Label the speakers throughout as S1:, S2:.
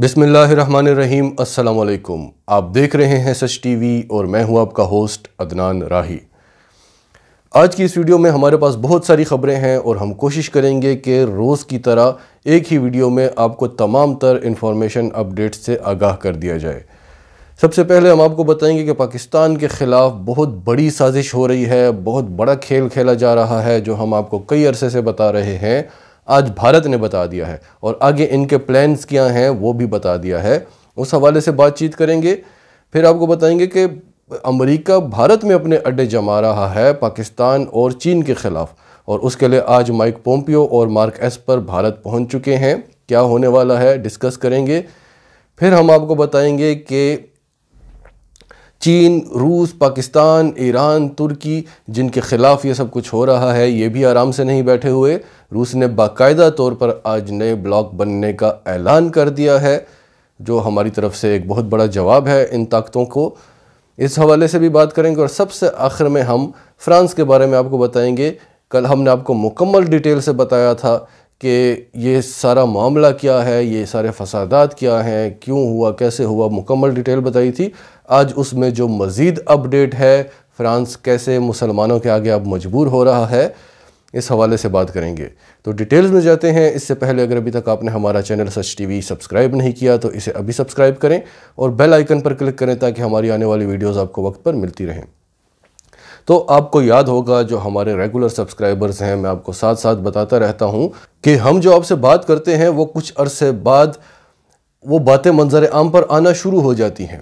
S1: बिसमीम अल्लाम आप देख रहे हैं सच टीवी और मैं हूं आपका होस्ट अदनान राही आज की इस वीडियो में हमारे पास बहुत सारी ख़बरें हैं और हम कोशिश करेंगे कि रोज़ की तरह एक ही वीडियो में आपको तमाम तर इन्फॉर्मेशन अपडेट से आगाह कर दिया जाए सबसे पहले हम आपको बताएंगे कि पाकिस्तान के ख़िलाफ़ बहुत बड़ी साजिश हो रही है बहुत बड़ा खेल खेला जा रहा है जो हम आपको कई अरसे से बता रहे हैं आज भारत ने बता दिया है और आगे इनके प्लान्स क्या हैं वो भी बता दिया है उस हवाले से बातचीत करेंगे फिर आपको बताएंगे कि अमेरिका भारत में अपने अड्डे जमा रहा है पाकिस्तान और चीन के ख़िलाफ़ और उसके लिए आज माइक पोम्पियो और मार्क एस पर भारत पहुंच चुके हैं क्या होने वाला है डिस्कस करेंगे फिर हम आपको बताएंगे कि चीन रूस पाकिस्तान ईरान तुर्की जिनके ख़िलाफ़ ये सब कुछ हो रहा है ये भी आराम से नहीं बैठे हुए रूस ने बाकायदा तौर पर आज नए ब्लॉक बनने का ऐलान कर दिया है जो हमारी तरफ से एक बहुत बड़ा जवाब है इन ताकतों को इस हवाले से भी बात करेंगे और सबसे आखिर में हम फ्रांस के बारे में आपको बताएंगे कल हमने आपको मुकम्मल डिटेल से बताया था कि ये सारा मामला क्या है ये सारे फसादात क्या हैं क्यों हुआ कैसे हुआ मुकम्मल डिटेल बताई थी आज उसमें जो मज़ीद अपडेट है फ़्रांस कैसे मुसलमानों के आगे अब मजबूर हो रहा है इस हवाले से बात करेंगे तो डिटेल्स में जाते हैं इससे पहले अगर अभी तक आपने हमारा चैनल सच टीवी सब्सक्राइब नहीं किया तो इसे अभी सब्सक्राइब करें और बेल आइकन पर क्लिक करें ताकि हमारी आने वाली वीडियोस आपको वक्त पर मिलती रहें तो आपको याद होगा जो हमारे रेगुलर सब्सक्राइबर्स हैं मैं आपको साथ साथ बताता रहता हूँ कि हम जो आपसे बात करते हैं वो कुछ अरसे बाद वो बातें मंजर आम पर आना शुरू हो जाती हैं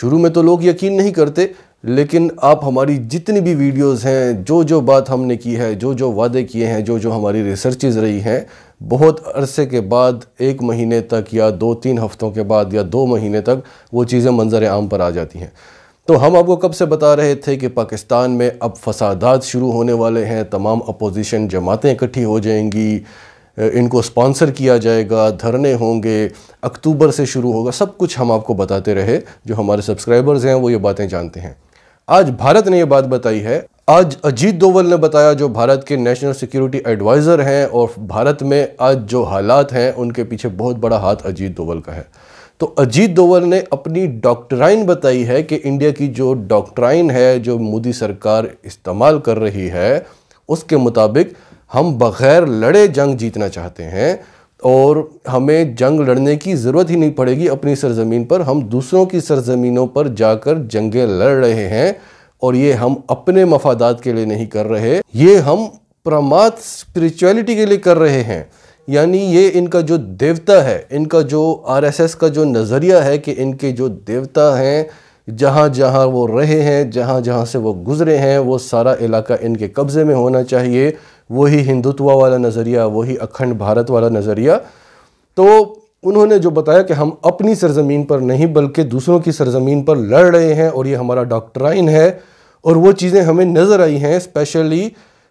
S1: शुरू में तो लोग यकीन नहीं करते लेकिन आप हमारी जितनी भी वीडियोस हैं जो जो बात हमने की है जो जो वादे किए हैं जो जो हमारी रिसर्चेज रही हैं बहुत अरसे के बाद एक महीने तक या दो तीन हफ्तों के बाद या दो महीने तक वो चीज़ें मंजर आम पर आ जाती हैं तो हम आपको कब से बता रहे थे कि पाकिस्तान में अब फसादात शुरू होने वाले हैं तमाम अपोजिशन जमातें इकट्ठी हो जाएंगी इनको स्पॉन्सर किया जाएगा धरने होंगे अक्टूबर से शुरू होगा सब कुछ हम आपको बताते रहे जो हमारे सब्सक्राइबर्स हैं वो ये बातें जानते हैं आज भारत ने ये बात बताई है आज अजीत दोवल ने बताया जो भारत के नेशनल सिक्योरिटी एडवाइज़र हैं और भारत में आज जो हालात हैं उनके पीछे बहुत बड़ा हाथ अजीत दोवल का है तो अजीत दोवल ने अपनी डॉक्ट्राइन बताई है कि इंडिया की जो डॉक्ट्राइन है जो मोदी सरकार इस्तेमाल कर रही है उसके मुताबिक हम बग़ैर लड़े जंग जीतना चाहते हैं और हमें जंग लड़ने की ज़रूरत ही नहीं पड़ेगी अपनी सरजमीन पर हम दूसरों की सरजमीनों पर जाकर जंगें लड़ रहे हैं और ये हम अपने मफादात के लिए नहीं कर रहे ये हम प्रमाद स्पिरिचुअलिटी के लिए कर रहे हैं यानी ये इनका जो देवता है इनका जो आरएसएस का जो नज़रिया है कि इनके जो देवता हैं जहाँ जहाँ वो रहे हैं जहाँ जहाँ से वो गुज़रे हैं वो सारा इलाका इनके कब्ज़े में होना चाहिए वही हिंदुत्व वाला नज़रिया वही अखंड भारत वाला नज़रिया तो उन्होंने जो बताया कि हम अपनी सरजमीन पर नहीं बल्कि दूसरों की सरजमीन पर लड़ रहे हैं और ये हमारा डॉक्ट्राइन है और वो चीज़ें हमें नज़र आई हैं स्पेशली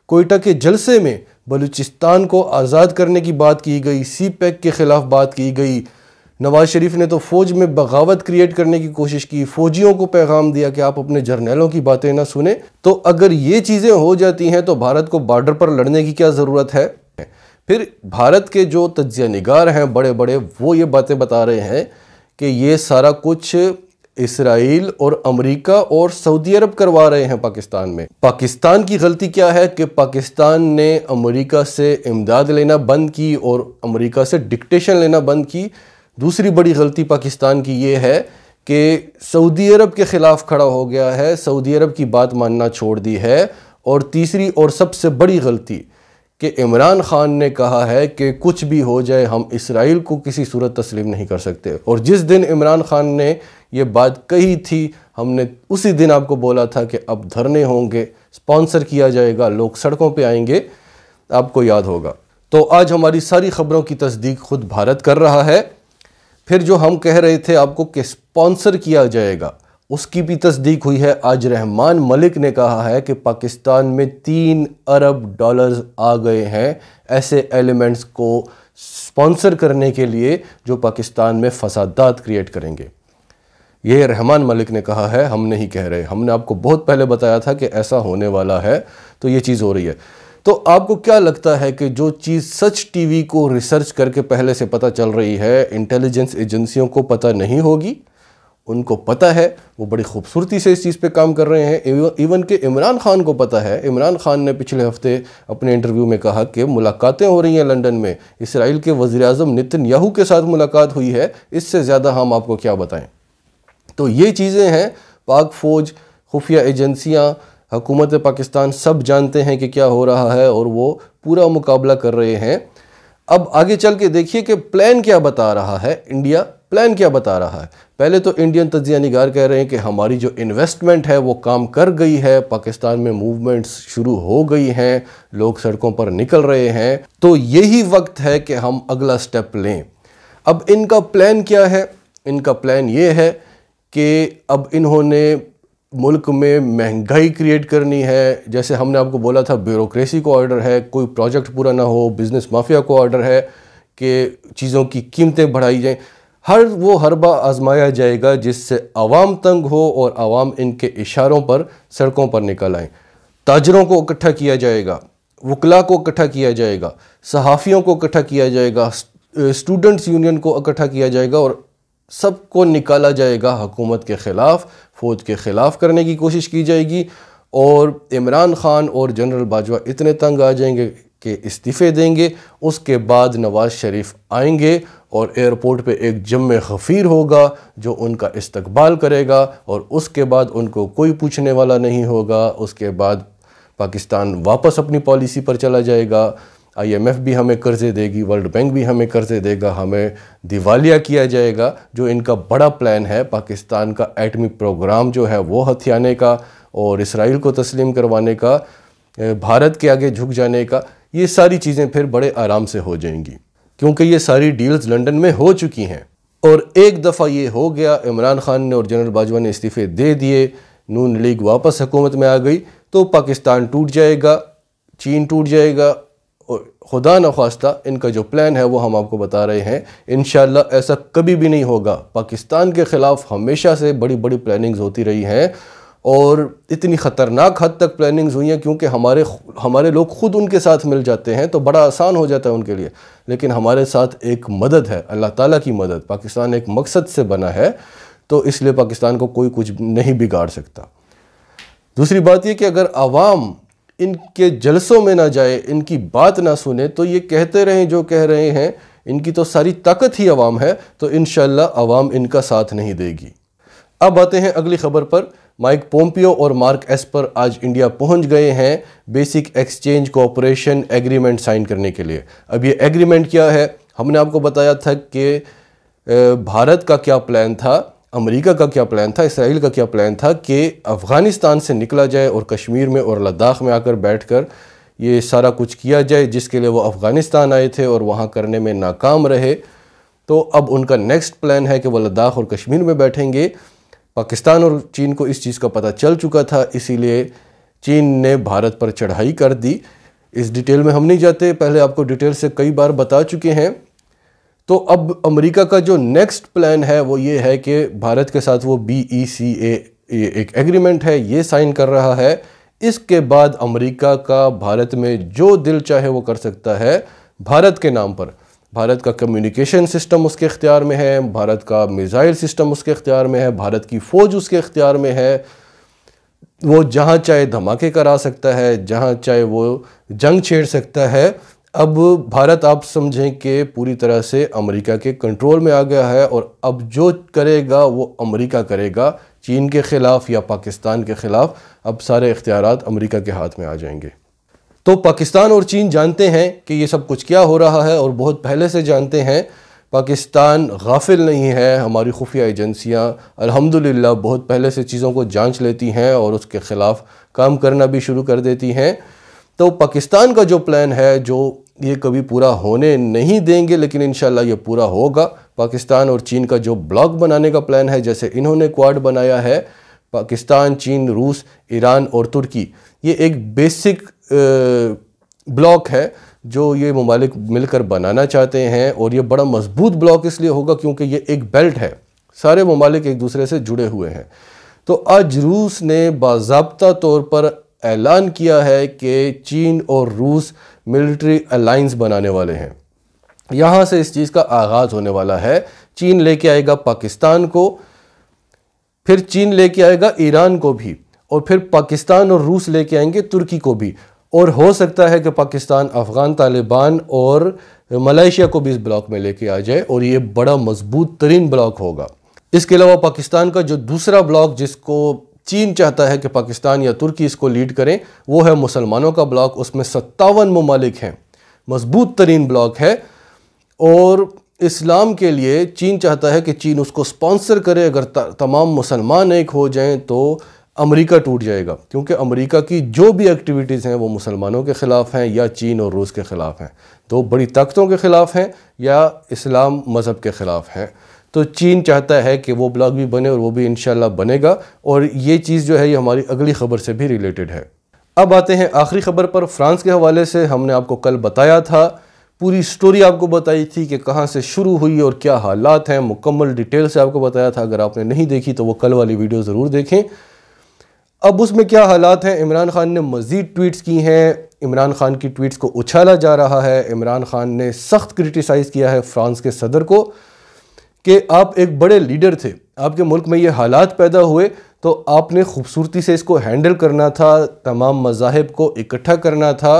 S1: कोयटा के जलसे में बलूचिस्तान को आज़ाद करने की बात की गई सी पैक e के ख़िलाफ़ बात की गई नवाज़ शरीफ ने तो फ़ौज में बगावत क्रिएट करने की कोशिश की फ़ौजियों को पैगाम दिया कि आप अपने जर्नैलों की बातें ना सुने तो अगर ये चीज़ें हो जाती हैं तो भारत को बॉर्डर पर लड़ने की क्या ज़रूरत है फिर भारत के जो तजिया निगार हैं बड़े बड़े वो ये बातें बता रहे हैं कि ये सारा कुछ इसराइल और अमेरिका और सऊदी अरब करवा रहे हैं पाकिस्तान में पाकिस्तान की गलती क्या है कि पाकिस्तान ने अमेरिका से इमदाद लेना बंद की और अमेरिका से डिक्टेशन लेना बंद की दूसरी बड़ी गलती पाकिस्तान की ये है कि सऊदी अरब के ख़िलाफ़ खड़ा हो गया है सऊदी अरब की बात मानना छोड़ दी है और तीसरी और सबसे बड़ी गलती कि इमरान खान ने कहा है कि कुछ भी हो जाए हम इसराइल को किसी सूरत तस्लीम नहीं कर सकते और जिस दिन इमरान खान ने ये बात कही थी हमने उसी दिन आपको बोला था कि अब धरने होंगे स्पॉन्सर किया जाएगा लोग सड़कों पे आएंगे आपको याद होगा तो आज हमारी सारी खबरों की तस्दीक खुद भारत कर रहा है फिर जो हम कह रहे थे आपको कि स्पॉन्सर किया जाएगा उसकी भी तस्दीक हुई है आज रहमान मलिक ने कहा है कि पाकिस्तान में तीन अरब डॉलर्स आ गए हैं ऐसे एलिमेंट्स को स्पॉन्सर करने के लिए जो पाकिस्तान में फसादात क्रिएट करेंगे ये रहमान मलिक ने कहा है हम नहीं कह रहे हमने आपको बहुत पहले बताया था कि ऐसा होने वाला है तो ये चीज़ हो रही है तो आपको क्या लगता है कि जो चीज़ सच टीवी को रिसर्च करके पहले से पता चल रही है इंटेलिजेंस एजेंसियों को पता नहीं होगी उनको पता है वो बड़ी खूबसूरती से इस चीज़ पे काम कर रहे हैं इवन के इमरान खान को पता है इमरान खान ने पिछले हफ्ते अपने इंटरव्यू में कहा कि मुलाकातें हो रही हैं लंदन में इसराइल के वज़ी अजम नितिन याहू के साथ मुलाकात हुई है इससे ज़्यादा हम आपको क्या बताएं तो ये चीज़ें हैं पाक फ़ौज खुफिया एजेंसियाँ हकूमत पाकिस्तान सब जानते हैं कि क्या हो रहा है और वो पूरा मुकाबला कर रहे हैं अब आगे चल के देखिए कि प्लान क्या बता रहा है इंडिया प्लान क्या बता रहा है पहले तो इंडियन तजिया निगार कह रहे हैं कि हमारी जो इन्वेस्टमेंट है वो काम कर गई है पाकिस्तान में मूवमेंट्स शुरू हो गई हैं लोग सड़कों पर निकल रहे हैं तो यही वक्त है कि हम अगला स्टेप लें अब इनका प्लान क्या है इनका प्लान ये है कि अब इन्होंने मुल्क में महंगाई क्रिएट करनी है जैसे हमने आपको बोला था ब्यूरोक्रेसी को ऑर्डर है कोई प्रोजेक्ट पूरा ना हो बिज़नेस माफिया को ऑर्डर है कि चीज़ों की कीमतें बढ़ाई जाएं हर वो हरबा आजमाया जाएगा जिससे आवाम तंग हो और आवाम इनके इशारों पर सड़कों पर निकल आएँ ताजरों को इकट्ठा किया जाएगा वकला को इकट्ठा किया जाएगा सहाफ़ियों को इकट्ठा किया जाएगा स्टूडेंट्स यूनियन को इकट्ठा किया जाएगा और सबको निकाला जाएगा हकूमत के ख़िलाफ़ फ़ौज के ख़िलाफ़ करने की कोशिश की जाएगी और इमरान ख़ान और जनरल बाजवा इतने तंग आ जाएंगे कि इस्तीफ़े देंगे उसके बाद नवाज़ शरीफ आएंगे और एयरपोर्ट पे एक जम खफ़ीर होगा जो उनका इस्तकबाल करेगा और उसके बाद उनको कोई पूछने वाला नहीं होगा उसके बाद पाकिस्तान वापस अपनी पॉलिसी पर चला जाएगा आईएमएफ भी हमें कर्ज़े देगी वर्ल्ड बैंक भी हमें कर्ज़े देगा हमें दिवालिया किया जाएगा जो इनका बड़ा प्लान है पाकिस्तान का एटमी प्रोग्राम जो है वो हथियाने का और इसराइल को तस्लीम करवाने का भारत के आगे झुक जाने का ये सारी चीज़ें फिर बड़े आराम से हो जाएंगी क्योंकि ये सारी डील्स लंडन में हो चुकी हैं और एक दफ़ा ये हो गया इमरान खान ने और जनरल बाजवा ने इस्तीफ़े दे दिए नून लीग वापस हुकूमत में आ गई तो पाकिस्तान टूट जाएगा चीन टूट जाएगा खुदा नखास्ता इनका जो प्लान है वो हम आपको बता रहे हैं इन ऐसा कभी भी नहीं होगा पाकिस्तान के ख़िलाफ़ हमेशा से बड़ी बड़ी प्लानिंग्स होती रही हैं और इतनी ख़तरनाक हद तक प्लानिंग्स हुई हैं क्योंकि हमारे हमारे लोग ख़ुद उनके साथ मिल जाते हैं तो बड़ा आसान हो जाता है उनके लिए लेकिन हमारे साथ एक मदद है अल्लाह ताली की मदद पाकिस्तान एक मकसद से बना है तो इसलिए पाकिस्तान को कोई कुछ नहीं बिगाड़ सकता दूसरी बात यह कि अगर आवाम इनके जलसों में ना जाए इनकी बात ना सुने तो ये कहते रहें जो कह रहे हैं इनकी तो सारी ताकत ही आवाम है तो इन आवाम इनका साथ नहीं देगी अब आते हैं अगली खबर पर माइक पोम्पियो और मार्क एस्पर आज इंडिया पहुंच गए हैं basic exchange cooperation agreement sign करने के लिए अब ये एग्रीमेंट क्या है हमने आपको बताया था कि भारत का क्या प्लान था अमेरिका का क्या प्लान था इसराइल का क्या प्लान था कि अफ़गानिस्तान से निकला जाए और कश्मीर में और लद्दाख में आकर बैठ कर ये सारा कुछ किया जाए जिसके लिए वो अफ़गानिस्तान आए थे और वहाँ करने में नाकाम रहे तो अब उनका नेक्स्ट प्लान है कि वह लद्दाख और कश्मीर में बैठेंगे पाकिस्तान और चीन को इस चीज़ का पता चल चुका था इसीलिए चीन ने भारत पर चढ़ाई कर दी इस डिटेल में हम नहीं जाते पहले आपको डिटेल से कई बार बता चुके हैं तो अब अमेरिका का जो नेक्स्ट प्लान है वो ये है कि भारत के साथ वो बी ई सी ए एक एग्रीमेंट है ये साइन कर रहा है इसके बाद अमेरिका का भारत में जो दिल चाहे वो कर सकता है भारत के नाम पर भारत का कम्युनिकेशन सिस्टम उसके अख्तियार में है भारत का मिज़ाइल सिस्टम उसके अख्तियार में है भारत की फ़ौज उसके अख्तियार में है वो जहाँ चाहे धमाके करा सकता है जहाँ चाहे वो जंग छेड़ सकता है अब भारत आप समझें कि पूरी तरह से अमेरिका के कंट्रोल में आ गया है और अब जो करेगा वो अमेरिका करेगा चीन के ख़िलाफ़ या पाकिस्तान के ख़िलाफ़ अब सारे इख्तियार अमेरिका के हाथ में आ जाएंगे तो पाकिस्तान और चीन जानते हैं कि ये सब कुछ क्या हो रहा है और बहुत पहले से जानते हैं पाकिस्तान गाफिल नहीं है हमारी खुफिया एजेंसियां अल्हम्दुलिल्लाह बहुत पहले से चीज़ों को जांच लेती हैं और उसके ख़िलाफ़ काम करना भी शुरू कर देती हैं तो पाकिस्तान का जो प्लान है जो ये कभी पूरा होने नहीं देंगे लेकिन इन ये पूरा होगा पाकिस्तान और चीन का जो ब्लॉक बनाने का प्लान है जैसे इन्होंने क्वाड बनाया है पाकिस्तान चीन रूस ईरान और तुर्की ये एक बेसिक ब्लॉक है जो ये ममालिक मिलकर बनाना चाहते हैं और ये बड़ा मजबूत ब्लॉक इसलिए होगा क्योंकि ये एक बेल्ट है सारे ममालिक एक दूसरे से जुड़े हुए हैं तो आज रूस ने बाबा तौर पर ऐलान किया है कि चीन और रूस मिलिट्री अलाइंस बनाने वाले हैं यहाँ से इस चीज़ का आगाज़ होने वाला है चीन लेके आएगा पाकिस्तान को फिर चीन लेके आएगा ईरान को भी और फिर पाकिस्तान और रूस लेके आएंगे तुर्की को भी और हो सकता है कि पाकिस्तान अफ़गान तालिबान और मलेशिया को भी इस ब्लॉक में लेके आ जाए और ये बड़ा मजबूत तरीन ब्लॉक होगा इसके अलावा पाकिस्तान का जो दूसरा ब्लॉक जिसको चीन चाहता है कि पाकिस्तान या तुर्की इसको लीड करें वो है मुसलमानों का ब्लॉक उसमें सत्तावन ममालिक हैं मजबूत तरीन ब्लॉक है और इस्लाम के लिए चीन चाहता है कि चीन उसको स्पॉन्सर करे अगर तमाम मुसलमान एक हो जाएं तो अमेरिका टूट जाएगा क्योंकि अमेरिका की जो भी एक्टिविटीज़ हैं वो मुसलमानों के ख़िलाफ़ हैं या चीन और रूस के ख़िलाफ़ हैं तो बड़ी ताकतों के ख़िलाफ़ हैं या इस्लाम मज़हब के ख़िलाफ़ हैं तो चीन चाहता है कि वो ब्लॉग भी बने और वो भी इन बनेगा और ये चीज़ जो है ये हमारी अगली खबर से भी रिलेटेड है अब आते हैं आखिरी खबर पर फ्रांस के हवाले से हमने आपको कल बताया था पूरी स्टोरी आपको बताई थी कि कहाँ से शुरू हुई और क्या हालात हैं मुकम्मल डिटेल से आपको बताया था अगर आपने नहीं देखी तो वो कल वाली वीडियो ज़रूर देखें अब उसमें क्या हालात हैं इमरान खान ने मज़ीद ट्वीट्स की हैं इमरान खान की ट्वीट्स को उछाला जा रहा है इमरान खान ने सख्त क्रिटिसाइज़ किया है फ्रांस के सदर को कि आप एक बड़े लीडर थे आपके मुल्क में ये हालात पैदा हुए तो आपने खूबसूरती से इसको हैंडल करना था तमाम मजाहब को इकट्ठा करना था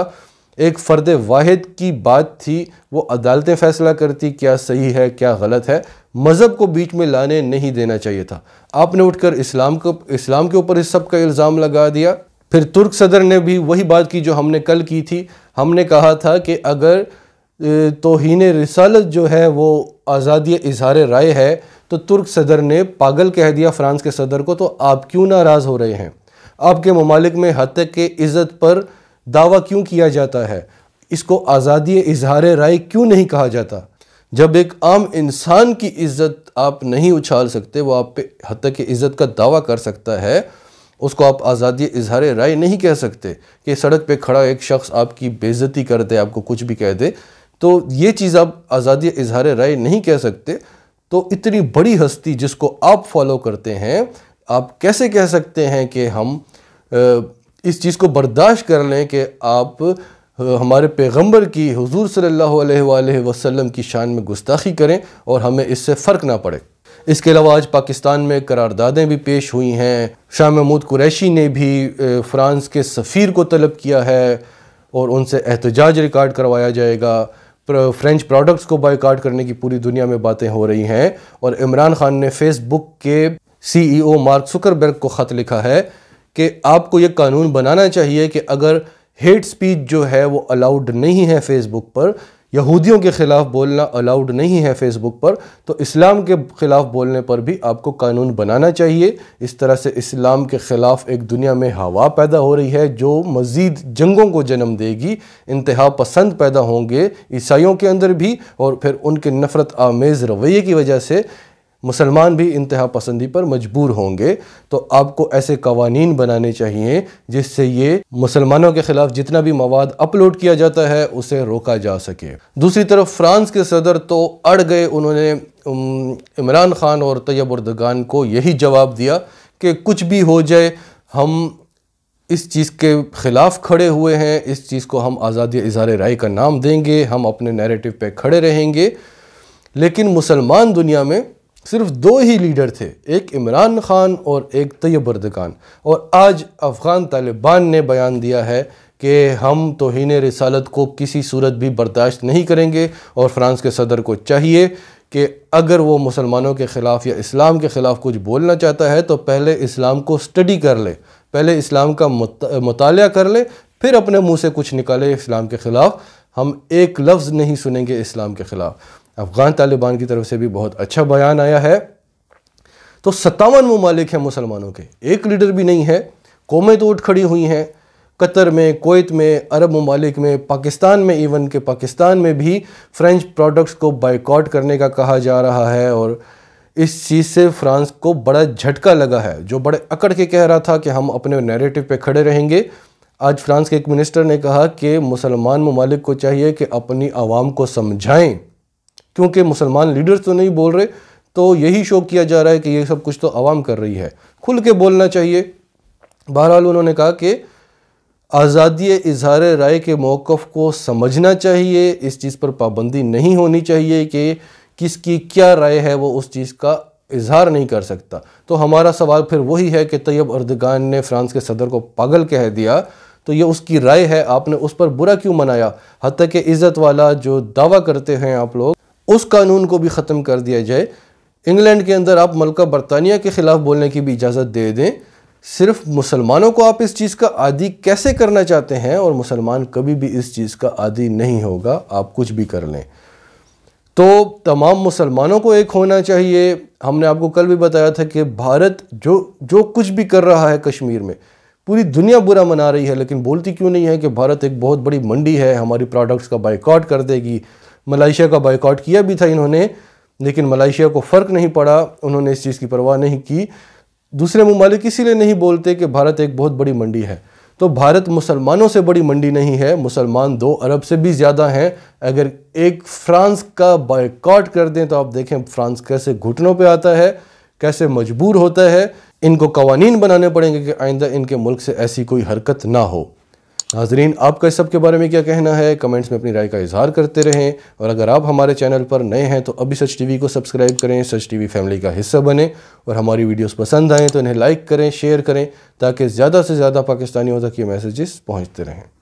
S1: एक फ़र्द वाहिद की बात थी वो अदालतें फ़ैसला करती क्या सही है क्या गलत है मज़हब को बीच में लाने नहीं देना चाहिए था आपने उठकर इस्लाम को इस्लाम के ऊपर इस सब का इल्ज़ाम लगा दिया फिर तुर्क सदर ने भी वही बात की जो हमने कल की थी हमने कहा था कि अगर तोहन रिसालत जो है वो आज़ादी इजहार राय है तो तुर्क सदर ने पागल कह दिया फ़्रांस के सदर को तो आप क्यों नाराज़ हो रहे हैं आपके ममालिक में हद के इज़्ज़त पर दावा क्यों किया जाता है इसको आज़ादी इजहार राय क्यों नहीं कहा जाता जब एक आम इंसान की इज़्ज़त आप नहीं उछाल सकते वो आप पे हद के इज़्ज़त का दावा कर सकता है उसको आप आज़ादी इजहार राय नहीं कह सकते कि सड़क पे खड़ा एक शख्स आपकी बेज़ती कर दे आपको कुछ भी कह दे तो ये चीज़ आप आज़ादी इजहार राय नहीं कह सकते तो इतनी बड़ी हस्ती जिसको आप फॉलो करते हैं आप कैसे कह सकते हैं कि हम इस चीज़ को बर्दाश्त कर लें कि आप हमारे पैगंबर की हुजूर सल्लल्लाहु अलैहि वसल्लम की शान में गुस्ताखी करें और हमें इससे फ़र्क ना पड़े इसके अलावा आज पाकिस्तान में करारदादें भी पेश हुई हैं शाह महमूद कुरैशी ने भी फ़्रांस के सफ़ीर को तलब किया है और उनसे एहतजाज रिकॉर्ड करवाया जाएगा फ्रेंच प्रोडक्ट्स को बॉयकाट करने की पूरी दुनिया में बातें हो रही हैं और इमरान खान ने फेसबुक के सीईओ मार्क सुकरबर्ग को ख़त लिखा है कि आपको ये कानून बनाना चाहिए कि अगर हेट स्पीच जो है वो अलाउड नहीं है फेसबुक पर यहूदियों के ख़िलाफ़ बोलना अलाउड नहीं है फेसबुक पर तो इस्लाम के ख़िलाफ़ बोलने पर भी आपको कानून बनाना चाहिए इस तरह से इस्लाम के ख़िलाफ़ एक दुनिया में हवा पैदा हो रही है जो मज़ीद जंगों को जन्म देगी इंतहा पसंद पैदा होंगे ईसाइयों के अंदर भी और फिर उनके नफ़रत आमेज़ रवैये की वजह से मुसलमान भी इंतहा पसंदी पर मजबूर होंगे तो आपको ऐसे कवानीन बनाने चाहिए जिससे ये मुसलमानों के ख़िलाफ़ जितना भी मवाद अपलोड किया जाता है उसे रोका जा सके दूसरी तरफ फ्रांस के सदर तो अड़ गए उन्होंने इमरान खान और तैयब उर्दगान को यही जवाब दिया कि कुछ भी हो जाए हम इस चीज़ के ख़िलाफ़ खड़े हुए हैं इस चीज़ को हम आज़ादी इज़हार राय का नाम देंगे हम अपने नैरेटिव पे खड़े रहेंगे लेकिन मुसलमान दुनिया में सिर्फ दो ही लीडर थे एक इमरान खान और एक तैयब अरदकान और आज अफ़गान तालिबान ने बयान दिया है कि हम तोहन रसालत को किसी सूरत भी बर्दाश्त नहीं करेंगे और फ्रांस के सदर को चाहिए कि अगर वो मुसलमानों के ख़िलाफ़ या इस्लाम के ख़िलाफ़ कुछ बोलना चाहता है तो पहले इस्लाम को स्टडी कर ले पहले इस्लाम का मुताल कर ले फिर अपने मुंह से कुछ निकाले इस्लाम के ख़िलाफ़ हम एक लफ्ज़ नहीं सुनेंगे इस्लाम के ख़िलाफ़ अफ़गान तालिबान की तरफ से भी बहुत अच्छा बयान आया है तो सत्तावन ममालिक हैं मुसलमानों के एक लीडर भी नहीं है कौमें तो उठ खड़ी हुई हैं कतर में कोत में अरब ममालिक में पाकिस्तान में इवन के पाकिस्तान में भी फ्रेंच प्रोडक्ट्स को बाइकआउट करने का कहा जा रहा है और इस चीज़ से फ्रांस को बड़ा झटका लगा है जो बड़े अकड़ के कह रहा था कि हम अपने नैरेटिव पे खड़े रहेंगे आज फ्रांस के एक मिनिस्टर ने कहा कि मुसलमान ममालिक को चाहिए कि अपनी आवाम को समझाएं क्योंकि मुसलमान लीडर्स तो नहीं बोल रहे तो यही शो किया जा रहा है कि ये सब कुछ तो आवाम कर रही है खुल के बोलना चाहिए बहरहाल उन्होंने कहा कि आज़ादी इजहार राय के मौक़ को समझना चाहिए इस चीज़ पर पाबंदी नहीं होनी चाहिए कि किसकी क्या राय है वो उस चीज़ का इजहार नहीं कर सकता तो हमारा सवाल फिर वही है कि तैयब अर्दगान ने फ्रांस के सदर को पागल कह दिया तो ये उसकी राय है आपने उस पर बुरा क्यों मनाया हती कि इज़्ज़त वाला जो दावा करते हैं आप लोग उस कानून को भी ख़त्म कर दिया जाए इंग्लैंड के अंदर आप मलका बरतानिया के ख़िलाफ़ बोलने की भी इजाज़त दे दें सिर्फ मुसलमानों को आप इस चीज़ का आदि कैसे करना चाहते हैं और मुसलमान कभी भी इस चीज़ का आदि नहीं होगा आप कुछ भी कर लें तो तमाम मुसलमानों को एक होना चाहिए हमने आपको कल भी बताया था कि भारत जो जो कुछ भी कर रहा है कश्मीर में पूरी दुनिया बुरा मना रही है लेकिन बोलती क्यों नहीं है कि भारत एक बहुत बड़ी मंडी है हमारी प्रोडक्ट्स का बाइकआउट कर देगी मलाइशिया का बायकॉट किया भी था इन्होंने लेकिन मलाइशिया को फ़र्क नहीं पड़ा उन्होंने इस चीज़ की परवाह नहीं की दूसरे ममालिक इसीलिए नहीं बोलते कि भारत एक बहुत बड़ी मंडी है तो भारत मुसलमानों से बड़ी मंडी नहीं है मुसलमान दो अरब से भी ज़्यादा हैं अगर एक फ्रांस का बायकॉट कर दें तो आप देखें फ्रांस कैसे घुटनों पर आता है कैसे मजबूर होता है इनको कवानीन बनाने पड़ेंगे कि आइंदा इनके मुल्क से ऐसी कोई हरकत ना हो नाजरीन आपका इस सब के बारे में क्या कहना है कमेंट्स में अपनी राय का इजहार करते रहें और अगर आप हमारे चैनल पर नए हैं तो अभी सच टीवी को सब्सक्राइब करें सच टीवी फैमिली का हिस्सा बने और हमारी वीडियोस पसंद आएँ तो इन्हें लाइक करें शेयर करें ताकि ज़्यादा से ज़्यादा पाकिस्तानियों तक ये मैसेजेस पहुँचते रहें